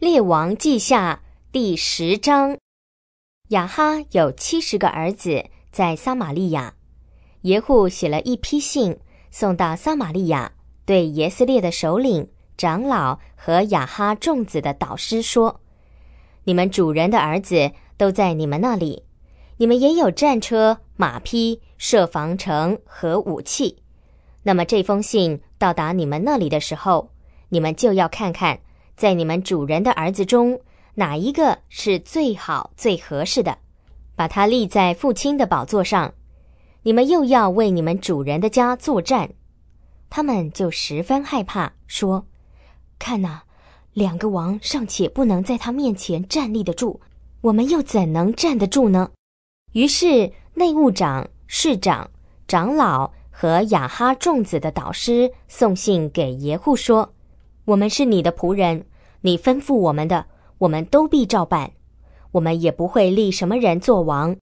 列王记下第十章，亚哈有七十个儿子在撒玛利亚。耶户写了一批信，送到撒玛利亚，对耶斯列的首领、长老和亚哈众子的导师说：“你们主人的儿子都在你们那里，你们也有战车、马匹、设防城和武器。那么这封信到达你们那里的时候，你们就要看看。”在你们主人的儿子中，哪一个是最好最合适的？把他立在父亲的宝座上。你们又要为你们主人的家作战，他们就十分害怕，说：“看呐，两个王尚且不能在他面前站立得住，我们又怎能站得住呢？”于是内务长、市长、长老和雅哈众子的导师送信给耶户说。我们是你的仆人，你吩咐我们的，我们都必照办。我们也不会立什么人做王，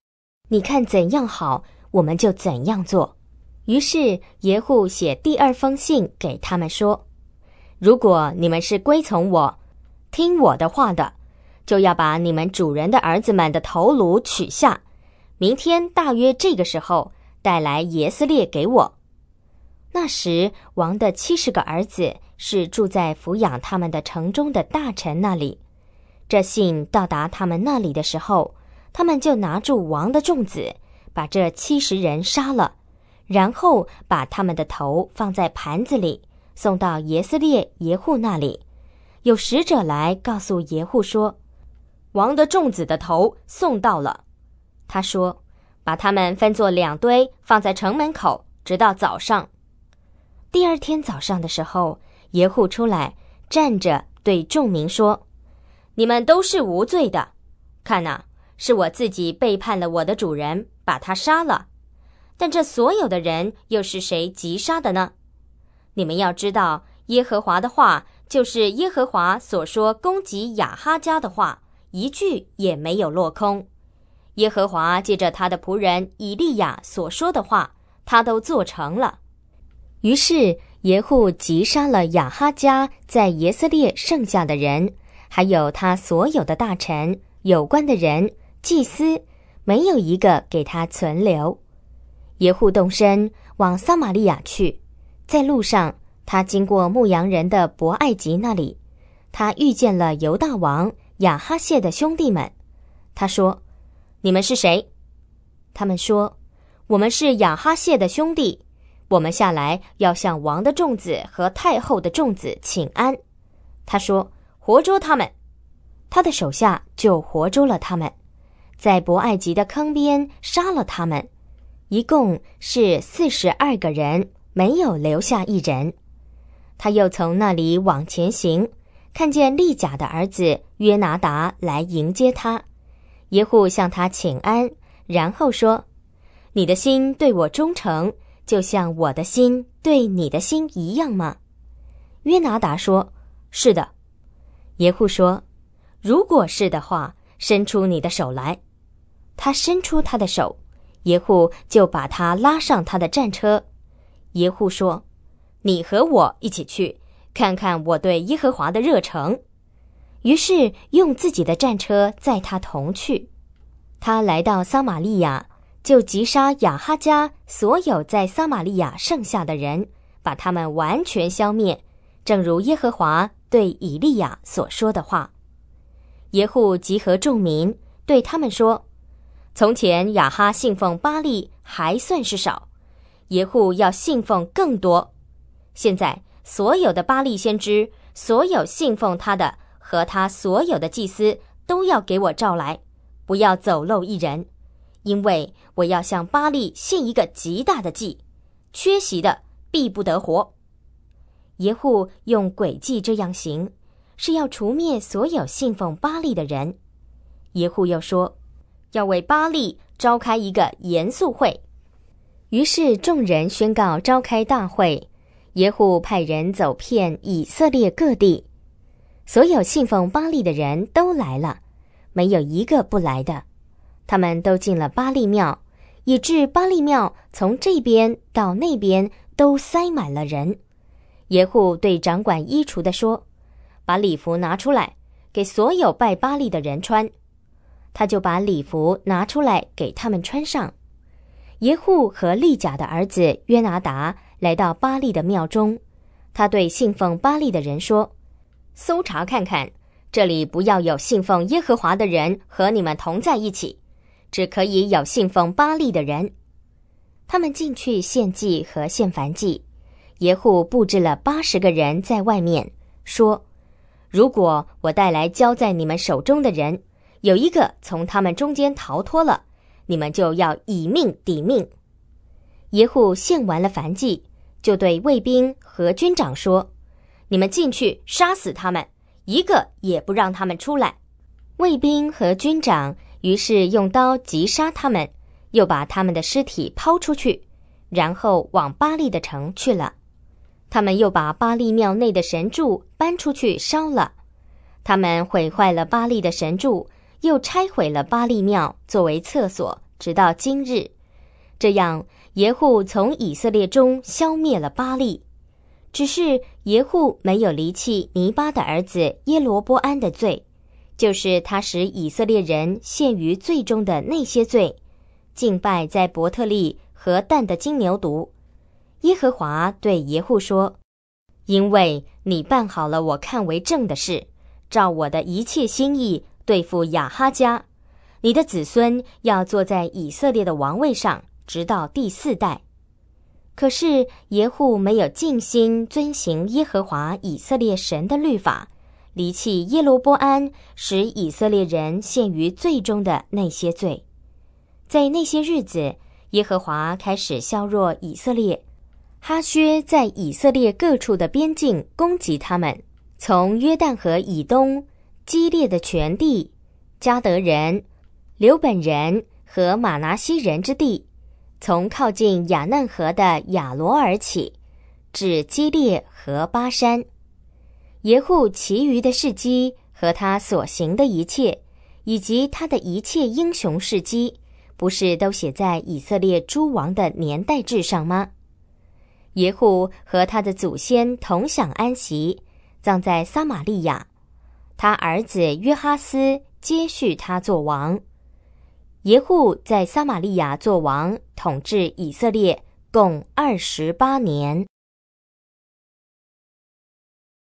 你看怎样好，我们就怎样做。于是耶户写第二封信给他们说：如果你们是归从我、听我的话的，就要把你们主人的儿子们的头颅取下。明天大约这个时候，带来耶斯列给我。那时王的七十个儿子。是住在抚养他们的城中的大臣那里。这信到达他们那里的时候，他们就拿住王的重子，把这七十人杀了，然后把他们的头放在盘子里，送到耶斯列耶户那里。有使者来告诉耶户说，王的重子的头送到了。他说，把他们分作两堆，放在城门口，直到早上。第二天早上的时候。耶户出来站着，对众民说：“你们都是无罪的。看呐，是我自己背叛了我的主人，把他杀了。但这所有的人，又是谁急杀的呢？你们要知道，耶和华的话，就是耶和华所说攻击雅哈家的话，一句也没有落空。耶和华借着他的仆人以利亚所说的话，他都做成了。于是。”耶户急杀了亚哈家在耶斯列剩下的人，还有他所有的大臣、有关的人、祭司，没有一个给他存留。耶户动身往撒玛利亚去，在路上他经过牧羊人的伯爱吉那里，他遇见了犹大王亚哈谢的兄弟们。他说：“你们是谁？”他们说：“我们是亚哈谢的兄弟。”我们下来要向王的重子和太后的重子请安。他说：“活捉他们。”他的手下就活捉了他们，在博爱吉的坑边杀了他们，一共是四十二个人，没有留下一人。他又从那里往前行，看见利甲的儿子约拿达来迎接他，耶户向他请安，然后说：“你的心对我忠诚。”就像我的心对你的心一样吗？约拿达说：“是的。”耶户说：“如果是的话，伸出你的手来。”他伸出他的手，耶户就把他拉上他的战车。耶户说：“你和我一起去看看我对耶和华的热诚。”于是用自己的战车载他同去。他来到撒玛利亚。就击杀亚哈家所有在撒玛利亚剩下的人，把他们完全消灭，正如耶和华对以利亚所说的话。耶户集合众民，对他们说：“从前亚哈信奉巴利还算是少，耶户要信奉更多。现在所有的巴利先知、所有信奉他的和他所有的祭司，都要给我召来，不要走漏一人。”因为我要向巴利献一个极大的祭，缺席的必不得活。耶户用诡计这样行，是要除灭所有信奉巴利的人。耶户又说，要为巴利召开一个严肃会。于是众人宣告召开大会。耶户派人走遍以色列各地，所有信奉巴利的人都来了，没有一个不来的。他们都进了巴力庙，以致巴力庙从这边到那边都塞满了人。耶户对掌管衣橱的说：“把礼服拿出来，给所有拜巴力的人穿。”他就把礼服拿出来给他们穿上。耶户和利甲的儿子约拿达来到巴力的庙中，他对信奉巴力的人说：“搜查看看，这里不要有信奉耶和华的人和你们同在一起。”只可以有信奉巴利的人，他们进去献祭和献燔祭。耶户布置了八十个人在外面，说：“如果我带来交在你们手中的人有一个从他们中间逃脱了，你们就要以命抵命。”耶户献完了燔祭，就对卫兵和军长说：“你们进去杀死他们，一个也不让他们出来。”卫兵和军长。于是用刀击杀他们，又把他们的尸体抛出去，然后往巴利的城去了。他们又把巴利庙内的神柱搬出去烧了。他们毁坏了巴利的神柱，又拆毁了巴利庙作为厕所，直到今日。这样耶户从以色列中消灭了巴利，只是耶户没有离弃尼巴的儿子耶罗波安的罪。就是他使以色列人陷于罪中的那些罪，敬拜在伯特利和但的金牛犊。耶和华对耶户说：“因为你办好了我看为正的事，照我的一切心意对付亚哈家，你的子孙要坐在以色列的王位上，直到第四代。”可是耶户没有尽心遵行耶和华以色列神的律法。离弃耶罗波安，使以色列人陷于最终的那些罪，在那些日子，耶和华开始削弱以色列。哈薛在以色列各处的边境攻击他们，从约旦河以东，激烈的全地，加德人、刘本人和马拿西人之地，从靠近雅嫩河的雅罗尔起，至基列和巴山。耶户其余的事迹和他所行的一切，以及他的一切英雄事迹，不是都写在以色列诸王的年代志上吗？耶户和他的祖先同享安息，葬在撒玛利亚。他儿子约哈斯接续他做王。耶户在撒玛利亚做王，统治以色列共二十八年。